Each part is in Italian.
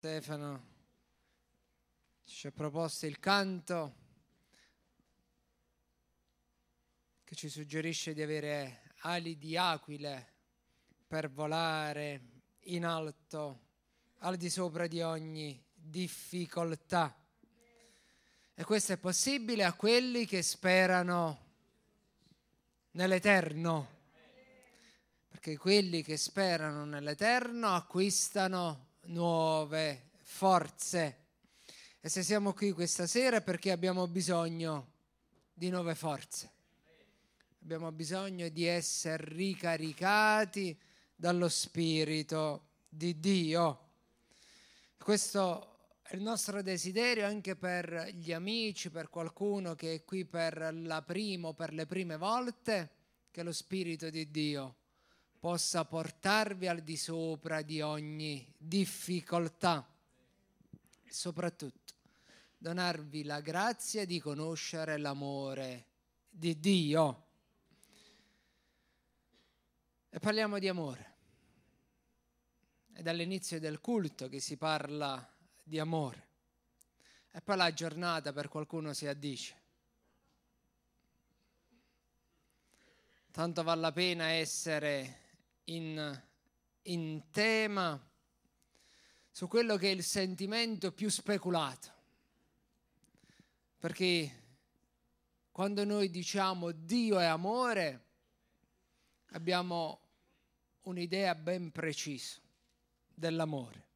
Stefano ci ha proposto il canto che ci suggerisce di avere ali di aquile per volare in alto, al di sopra di ogni difficoltà. E questo è possibile a quelli che sperano nell'Eterno, perché quelli che sperano nell'Eterno acquistano nuove forze. E se siamo qui questa sera è perché abbiamo bisogno di nuove forze. Abbiamo bisogno di essere ricaricati dallo Spirito di Dio. Questo è il nostro desiderio anche per gli amici, per qualcuno che è qui per la prima o per le prime volte, che lo Spirito di Dio possa portarvi al di sopra di ogni difficoltà e soprattutto donarvi la grazia di conoscere l'amore di Dio. E parliamo di amore. È dall'inizio del culto che si parla di amore. E poi la giornata per qualcuno si addice. Tanto vale la pena essere in, in tema su quello che è il sentimento più speculato. Perché quando noi diciamo Dio è amore, abbiamo un'idea ben precisa dell'amore.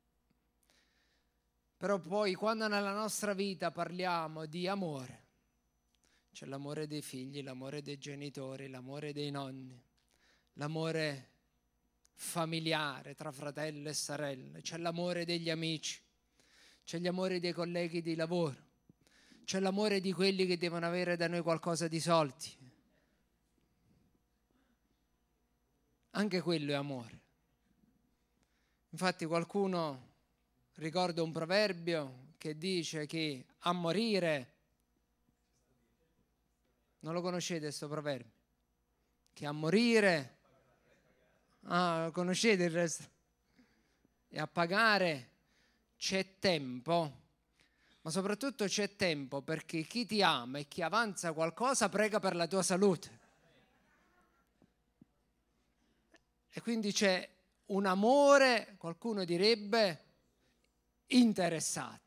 Però poi quando nella nostra vita parliamo di amore, c'è l'amore dei figli, l'amore dei genitori, l'amore dei nonni, l'amore familiare tra fratello e sorella, c'è l'amore degli amici, c'è l'amore dei colleghi di lavoro, c'è l'amore di quelli che devono avere da noi qualcosa di soldi. Anche quello è amore. Infatti qualcuno ricorda un proverbio che dice che a morire non lo conoscete questo proverbio? Che a morire Ah, conoscete il resto? E a pagare c'è tempo, ma soprattutto c'è tempo perché chi ti ama e chi avanza qualcosa prega per la tua salute. E quindi c'è un amore, qualcuno direbbe, interessato.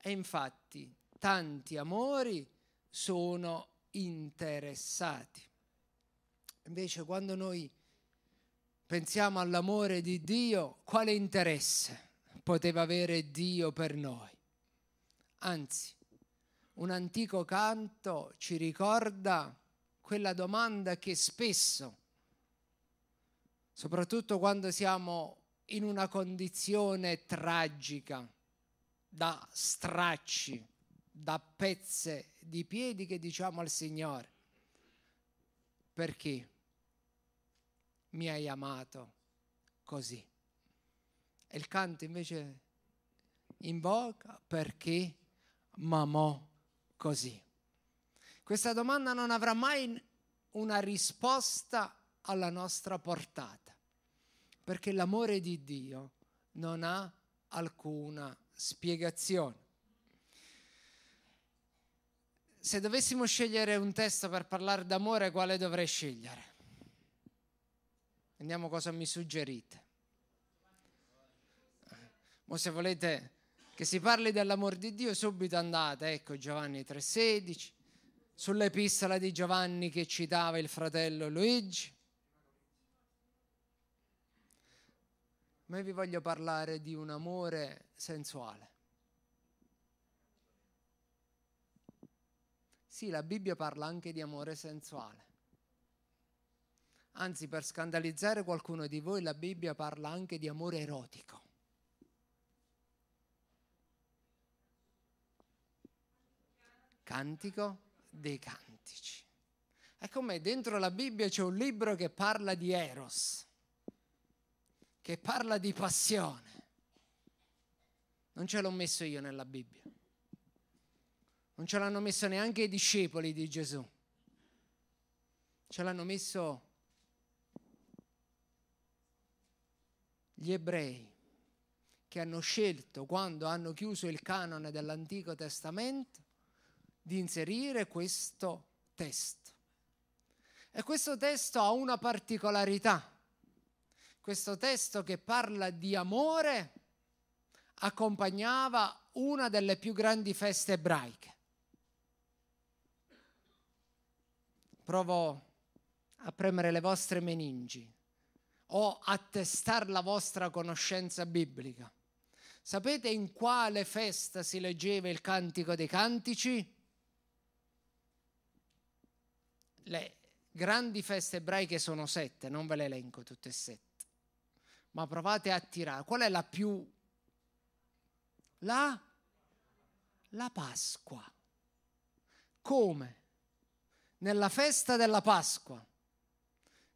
E infatti tanti amori sono interessati. Invece quando noi pensiamo all'amore di Dio, quale interesse poteva avere Dio per noi? Anzi, un antico canto ci ricorda quella domanda che spesso, soprattutto quando siamo in una condizione tragica, da stracci, da pezze di piedi che diciamo al Signore, perché? mi hai amato così. E il canto invece invoca perché m'amò così. Questa domanda non avrà mai una risposta alla nostra portata, perché l'amore di Dio non ha alcuna spiegazione. Se dovessimo scegliere un testo per parlare d'amore, quale dovrei scegliere? Andiamo cosa mi suggerite. Ma se volete che si parli dell'amor di Dio, subito andate, ecco Giovanni 3,16, sull'epistola di Giovanni che citava il fratello Luigi. Ma io vi voglio parlare di un amore sensuale. Sì, la Bibbia parla anche di amore sensuale. Anzi, per scandalizzare qualcuno di voi, la Bibbia parla anche di amore erotico. Cantico dei cantici. È come dentro la Bibbia c'è un libro che parla di Eros, che parla di passione. Non ce l'ho messo io nella Bibbia. Non ce l'hanno messo neanche i discepoli di Gesù. Ce l'hanno messo gli ebrei che hanno scelto quando hanno chiuso il canone dell'Antico Testamento di inserire questo testo. E questo testo ha una particolarità. Questo testo che parla di amore accompagnava una delle più grandi feste ebraiche. Provo a premere le vostre meningi o attestare la vostra conoscenza biblica. Sapete in quale festa si leggeva il Cantico dei Cantici? Le grandi feste ebraiche sono sette, non ve le elenco tutte e sette, ma provate a tirare. Qual è la più... La? La Pasqua. Come? Nella festa della Pasqua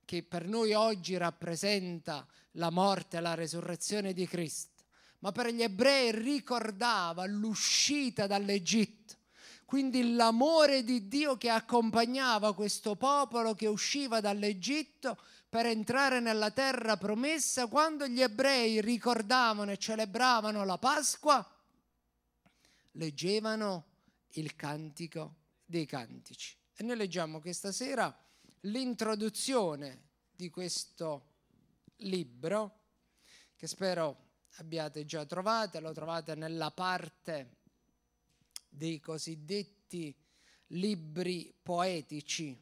che per noi oggi rappresenta la morte e la resurrezione di Cristo, ma per gli ebrei ricordava l'uscita dall'Egitto, quindi l'amore di Dio che accompagnava questo popolo che usciva dall'Egitto per entrare nella terra promessa, quando gli ebrei ricordavano e celebravano la Pasqua, leggevano il cantico dei cantici. E noi leggiamo che stasera l'introduzione di questo libro, che spero abbiate già trovato, lo trovate nella parte dei cosiddetti libri poetici,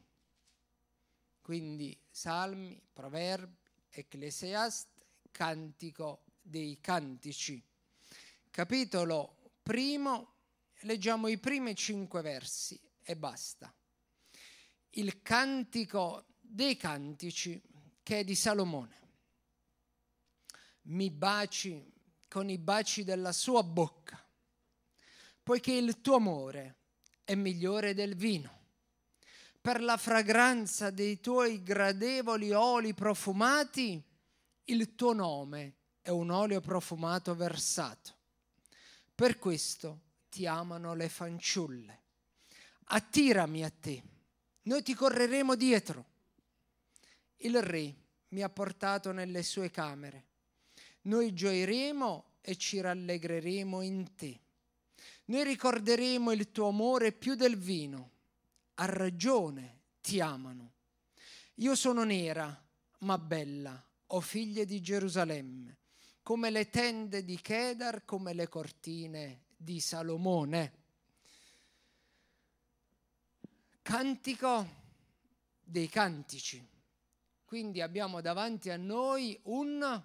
quindi Salmi, Proverbi, Ecclesiast, Cantico dei Cantici. Capitolo primo, leggiamo i primi cinque versi e basta il cantico dei cantici che è di Salomone. Mi baci con i baci della sua bocca, poiché il tuo amore è migliore del vino. Per la fragranza dei tuoi gradevoli oli profumati, il tuo nome è un olio profumato versato. Per questo ti amano le fanciulle. Attirami a te noi ti correremo dietro. Il re mi ha portato nelle sue camere. Noi gioiremo e ci rallegreremo in te. Noi ricorderemo il tuo amore più del vino. Ha ragione ti amano. Io sono nera, ma bella, o figlie di Gerusalemme, come le tende di Kedar, come le cortine di Salomone cantico dei cantici. Quindi abbiamo davanti a noi un,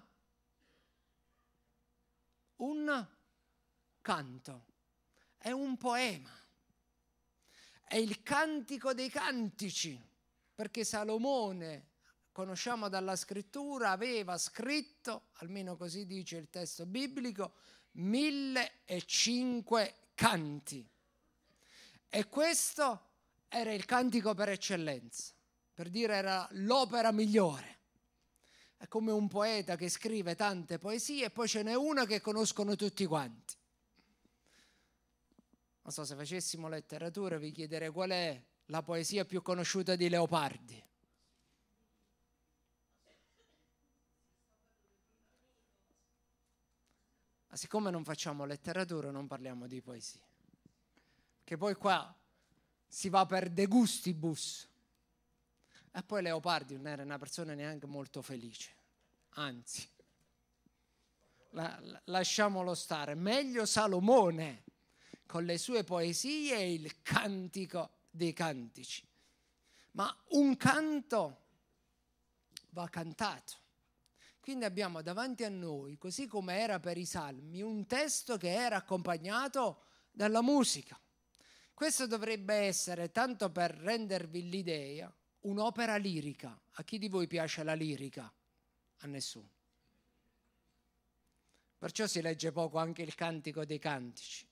un canto, è un poema, è il cantico dei cantici, perché Salomone, conosciamo dalla scrittura, aveva scritto, almeno così dice il testo biblico, mille e cinque canti. E questo era il cantico per eccellenza, per dire era l'opera migliore. È come un poeta che scrive tante poesie e poi ce n'è una che conoscono tutti quanti. Non so se facessimo letteratura vi chiederei qual è la poesia più conosciuta di Leopardi. Ma siccome non facciamo letteratura non parliamo di poesie. Che poi qua si va per de gustibus. E poi Leopardi non era una persona neanche molto felice, anzi, la, la, lasciamolo stare, meglio Salomone con le sue poesie e il cantico dei cantici. Ma un canto va cantato. Quindi abbiamo davanti a noi, così come era per i salmi, un testo che era accompagnato dalla musica. Questo dovrebbe essere, tanto per rendervi l'idea, un'opera lirica. A chi di voi piace la lirica? A nessuno. Perciò si legge poco anche il cantico dei cantici,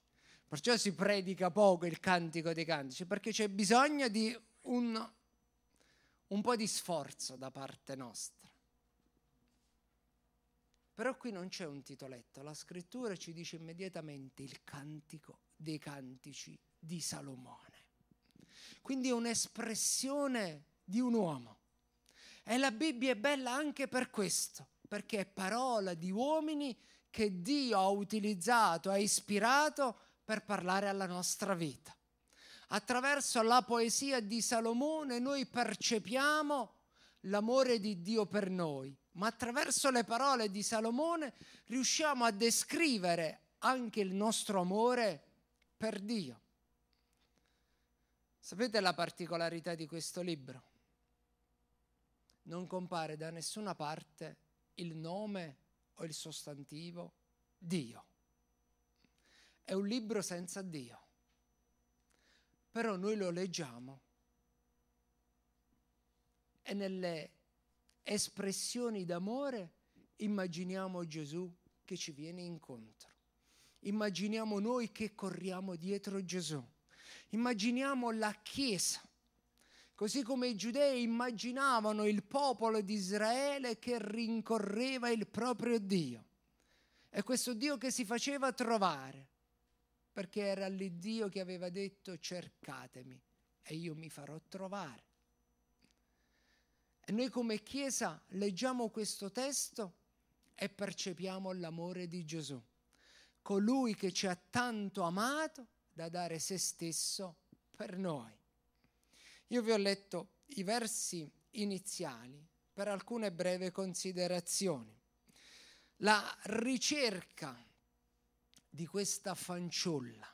perciò si predica poco il cantico dei cantici, perché c'è bisogno di un, un po' di sforzo da parte nostra. Però qui non c'è un titoletto, la scrittura ci dice immediatamente il cantico dei cantici di Salomone. Quindi è un'espressione di un uomo. E la Bibbia è bella anche per questo, perché è parola di uomini che Dio ha utilizzato, ha ispirato per parlare alla nostra vita. Attraverso la poesia di Salomone noi percepiamo l'amore di Dio per noi, ma attraverso le parole di Salomone riusciamo a descrivere anche il nostro amore per Dio. Sapete la particolarità di questo libro? Non compare da nessuna parte il nome o il sostantivo Dio. È un libro senza Dio. Però noi lo leggiamo e nelle espressioni d'amore immaginiamo Gesù che ci viene incontro. Immaginiamo noi che corriamo dietro Gesù Immaginiamo la Chiesa, così come i giudei immaginavano il popolo di Israele che rincorreva il proprio Dio. E questo Dio che si faceva trovare, perché era lì Dio che aveva detto cercatemi e io mi farò trovare. E noi come Chiesa leggiamo questo testo e percepiamo l'amore di Gesù, colui che ci ha tanto amato da dare se stesso per noi. Io vi ho letto i versi iniziali per alcune breve considerazioni. La ricerca di questa fanciulla,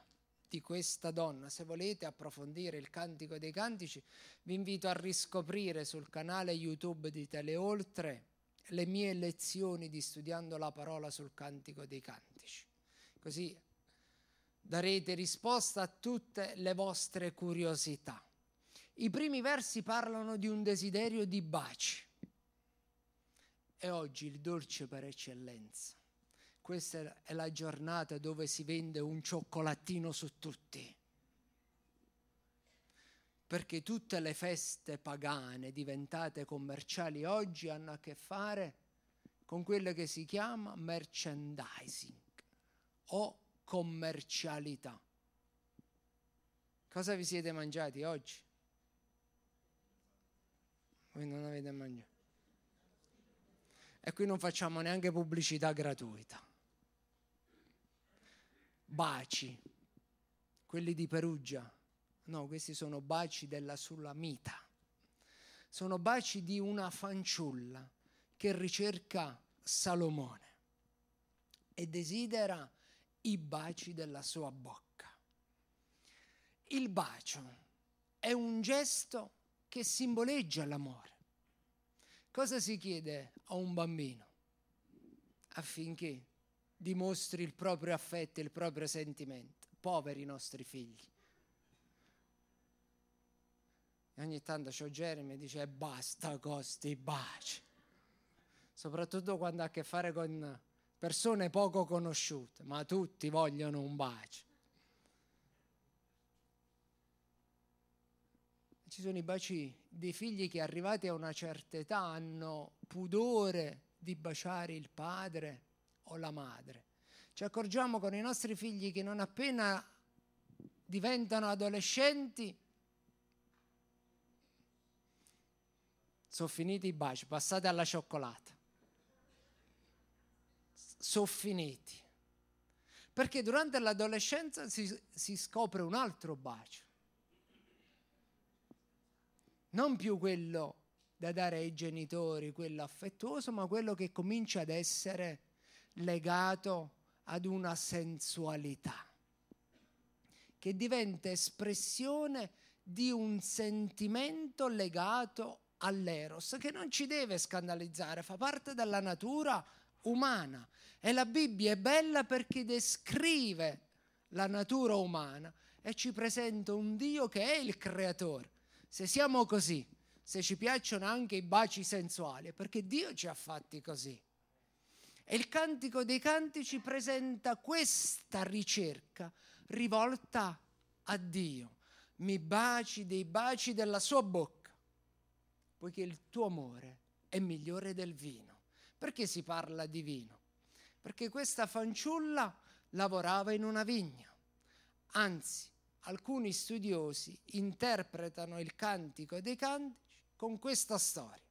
di questa donna, se volete approfondire il Cantico dei Cantici, vi invito a riscoprire sul canale YouTube di Teleoltre le mie lezioni di studiando la parola sul Cantico dei Cantici. Così darete risposta a tutte le vostre curiosità. I primi versi parlano di un desiderio di baci. E oggi il dolce per eccellenza. Questa è la giornata dove si vende un cioccolatino su tutti. Perché tutte le feste pagane diventate commerciali oggi hanno a che fare con quello che si chiama merchandising o commercialità. Cosa vi siete mangiati oggi? Voi non avete mangiato. E qui non facciamo neanche pubblicità gratuita. Baci, quelli di Perugia, no, questi sono baci della Sulamita. Sono baci di una fanciulla che ricerca Salomone e desidera i baci della sua bocca. Il bacio è un gesto che simboleggia l'amore. Cosa si chiede a un bambino affinché dimostri il proprio affetto, il proprio sentimento? Poveri nostri figli. E ogni tanto c'ho Jeremy e dice eh, basta con questi baci. Soprattutto quando ha a che fare con persone poco conosciute, ma tutti vogliono un bacio. Ci sono i baci dei figli che arrivati a una certa età hanno pudore di baciare il padre o la madre. Ci accorgiamo con i nostri figli che non appena diventano adolescenti sono finiti i baci, passate alla cioccolata soffiniti. Perché durante l'adolescenza si, si scopre un altro bacio, non più quello da dare ai genitori, quello affettuoso, ma quello che comincia ad essere legato ad una sensualità, che diventa espressione di un sentimento legato all'eros, che non ci deve scandalizzare, fa parte della natura umana e la Bibbia è bella perché descrive la natura umana e ci presenta un Dio che è il creatore. Se siamo così, se ci piacciono anche i baci sensuali, perché Dio ci ha fatti così. E il Cantico dei Canti ci presenta questa ricerca rivolta a Dio. Mi baci dei baci della sua bocca, poiché il tuo amore è migliore del vino. Perché si parla di vino? Perché questa fanciulla lavorava in una vigna. Anzi, alcuni studiosi interpretano il cantico dei cantici con questa storia.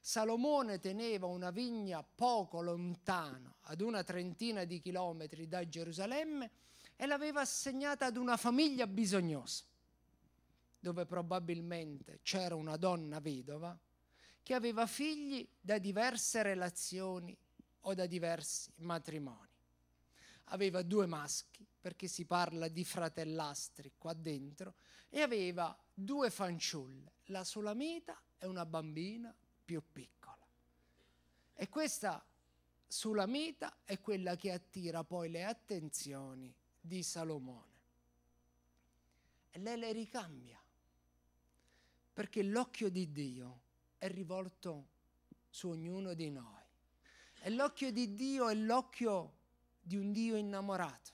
Salomone teneva una vigna poco lontano, ad una trentina di chilometri da Gerusalemme, e l'aveva assegnata ad una famiglia bisognosa, dove probabilmente c'era una donna vedova che aveva figli da diverse relazioni o da diversi matrimoni. Aveva due maschi, perché si parla di fratellastri qua dentro, e aveva due fanciulle, la Sulamita e una bambina più piccola. E questa Sulamita è quella che attira poi le attenzioni di Salomone. E lei le ricambia, perché l'occhio di Dio è rivolto su ognuno di noi. E l'occhio di Dio è l'occhio di un Dio innamorato.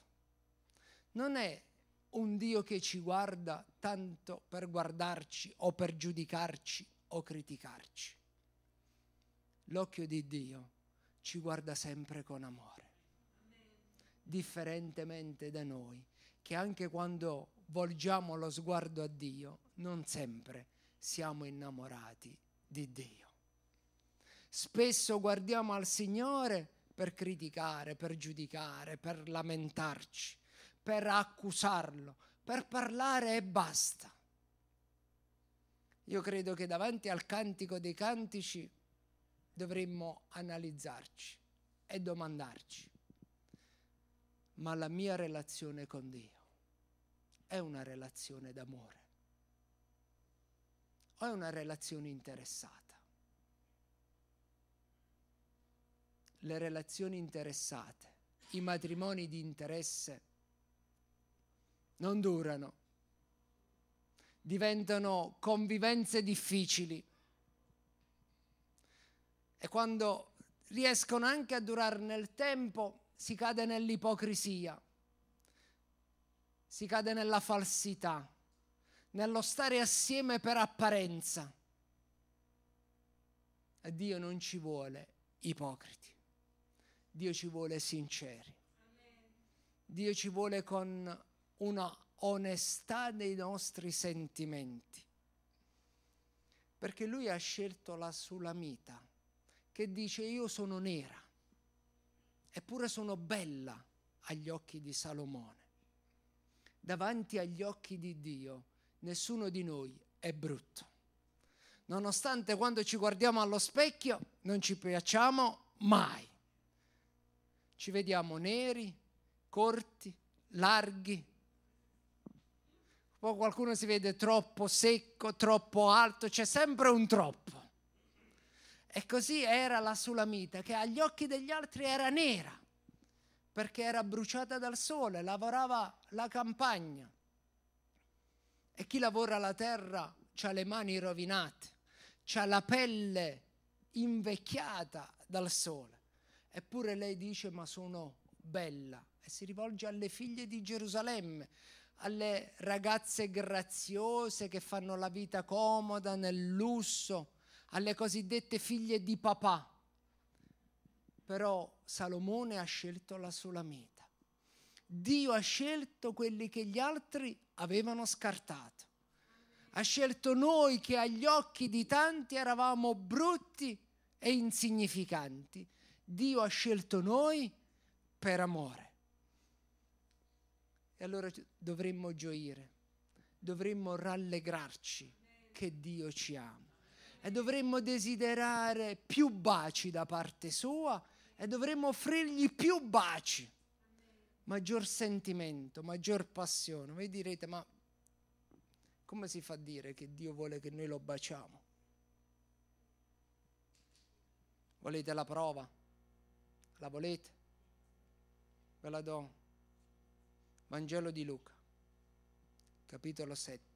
Non è un Dio che ci guarda tanto per guardarci o per giudicarci o criticarci. L'occhio di Dio ci guarda sempre con amore, differentemente da noi, che anche quando volgiamo lo sguardo a Dio, non sempre siamo innamorati di Dio. Spesso guardiamo al Signore per criticare, per giudicare, per lamentarci, per accusarlo, per parlare e basta. Io credo che davanti al cantico dei cantici dovremmo analizzarci e domandarci, ma la mia relazione con Dio è una relazione d'amore o è una relazione interessata? Le relazioni interessate, i matrimoni di interesse, non durano, diventano convivenze difficili e quando riescono anche a durare nel tempo si cade nell'ipocrisia, si cade nella falsità nello stare assieme per apparenza. E Dio non ci vuole ipocriti, Dio ci vuole sinceri, Dio ci vuole con una onestà dei nostri sentimenti, perché Lui ha scelto la Sulamita che dice io sono nera, eppure sono bella agli occhi di Salomone. Davanti agli occhi di Dio nessuno di noi è brutto. Nonostante quando ci guardiamo allo specchio non ci piacciamo mai. Ci vediamo neri, corti, larghi. Poi qualcuno si vede troppo secco, troppo alto, c'è sempre un troppo. E così era la Sulamita, che agli occhi degli altri era nera, perché era bruciata dal sole, lavorava la campagna. E chi lavora la terra ha le mani rovinate, ha la pelle invecchiata dal sole. Eppure lei dice ma sono bella e si rivolge alle figlie di Gerusalemme, alle ragazze graziose che fanno la vita comoda nel lusso, alle cosiddette figlie di papà. Però Salomone ha scelto la Sulamita. Dio ha scelto quelli che gli altri avevano scartato. Ha scelto noi che agli occhi di tanti eravamo brutti e insignificanti. Dio ha scelto noi per amore. E allora dovremmo gioire, dovremmo rallegrarci che Dio ci ama e dovremmo desiderare più baci da parte sua e dovremmo offrirgli più baci maggior sentimento, maggior passione. Voi direte, ma come si fa a dire che Dio vuole che noi lo baciamo? Volete la prova? La volete? Ve la do. Vangelo di Luca, capitolo 7.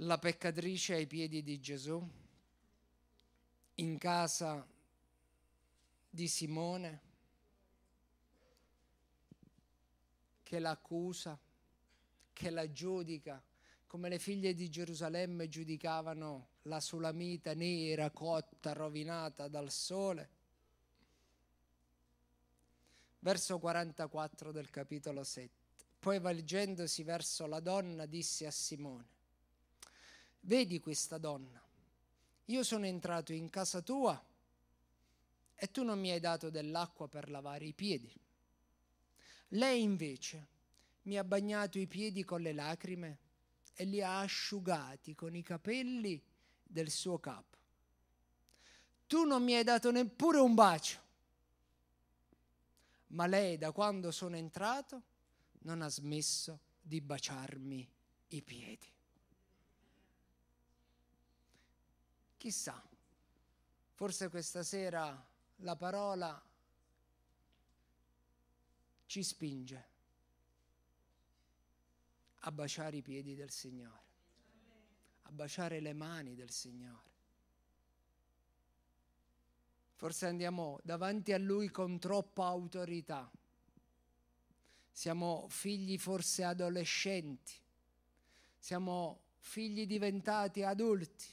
La peccatrice ai piedi di Gesù, in casa di Simone che l'accusa, che la giudica, come le figlie di Gerusalemme giudicavano la sulamita nera, cotta, rovinata dal sole. Verso 44 del capitolo 7. Poi volgendosi verso la donna disse a Simone, vedi questa donna, io sono entrato in casa tua e tu non mi hai dato dell'acqua per lavare i piedi. Lei invece mi ha bagnato i piedi con le lacrime e li ha asciugati con i capelli del suo capo. Tu non mi hai dato neppure un bacio, ma lei da quando sono entrato non ha smesso di baciarmi i piedi. Chissà, forse questa sera la parola ci spinge a baciare i piedi del Signore, a baciare le mani del Signore. Forse andiamo davanti a Lui con troppa autorità. Siamo figli forse adolescenti, siamo figli diventati adulti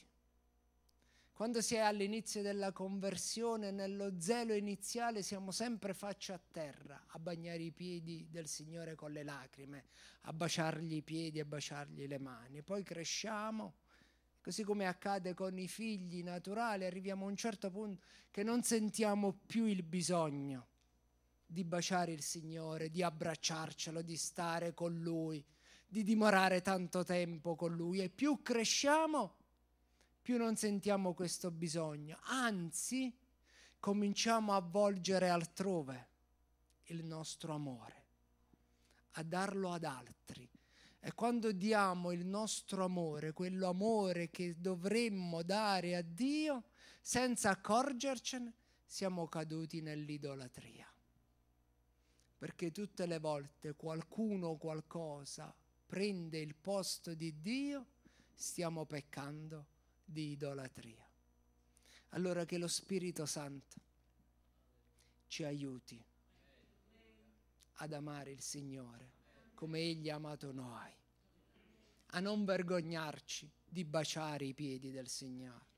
quando si è all'inizio della conversione, nello zelo iniziale, siamo sempre faccia a terra, a bagnare i piedi del Signore con le lacrime, a baciargli i piedi, a baciargli le mani. Poi cresciamo, così come accade con i figli naturali, arriviamo a un certo punto che non sentiamo più il bisogno di baciare il Signore, di abbracciarcelo, di stare con Lui, di dimorare tanto tempo con Lui. E più cresciamo, più non sentiamo questo bisogno, anzi cominciamo a volgere altrove il nostro amore, a darlo ad altri. E quando diamo il nostro amore, quello amore che dovremmo dare a Dio, senza accorgercene, siamo caduti nell'idolatria. Perché tutte le volte qualcuno o qualcosa prende il posto di Dio, stiamo peccando di idolatria. Allora che lo Spirito Santo ci aiuti ad amare il Signore come Egli ha amato noi, a non vergognarci di baciare i piedi del Signore,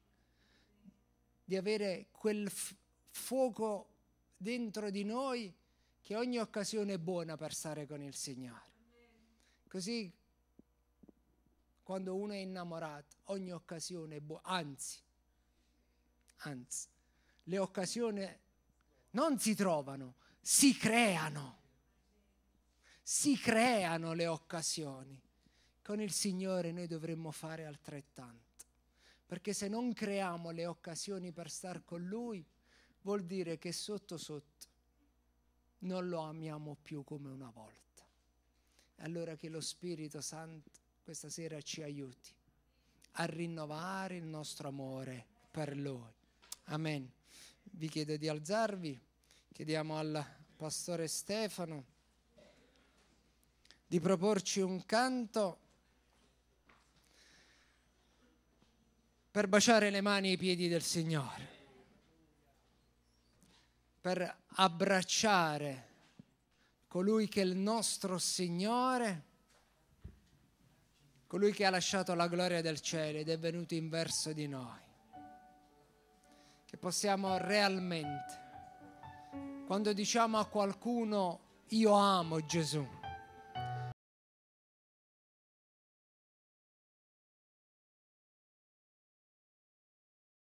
di avere quel fuoco dentro di noi che ogni occasione è buona per stare con il Signore. Così quando uno è innamorato, ogni occasione è buona, anzi, anzi, le occasioni non si trovano, si creano, si creano le occasioni. Con il Signore noi dovremmo fare altrettanto, perché se non creiamo le occasioni per star con Lui, vuol dire che sotto sotto non lo amiamo più come una volta. Allora che lo Spirito Santo questa sera ci aiuti a rinnovare il nostro amore per Lui. Amen. Vi chiedo di alzarvi, chiediamo al pastore Stefano di proporci un canto per baciare le mani e i piedi del Signore, per abbracciare colui che è il nostro Signore colui che ha lasciato la gloria del cielo ed è venuto in verso di noi, che possiamo realmente, quando diciamo a qualcuno io amo Gesù,